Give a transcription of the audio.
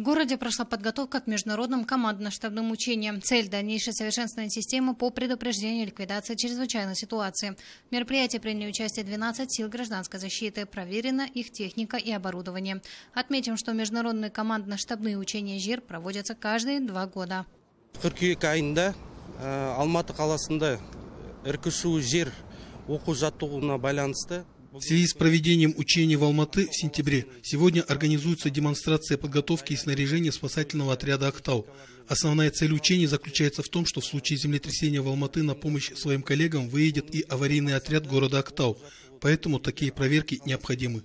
В городе прошла подготовка к международным командно-штабным учениям. Цель – дальнейшее совершенствование системы по предупреждению и ликвидации чрезвычайной ситуации. В мероприятии приняли участие 12 сил гражданской защиты. Проверена их техника и оборудование. Отметим, что международные командно-штабные учения ЖИР проводятся каждые два года. қыркүйек айында э, алматы қаласында іркішу жер оқу жаттығуына в связи с проведением учений в Алматы в сентябре сегодня организуется демонстрация подготовки и снаряжения спасательного отряда «Актау». Основная цель учений заключается в том, что в случае землетрясения в Алматы на помощь своим коллегам выедет и аварийный отряд города Актау. Поэтому такие проверки необходимы.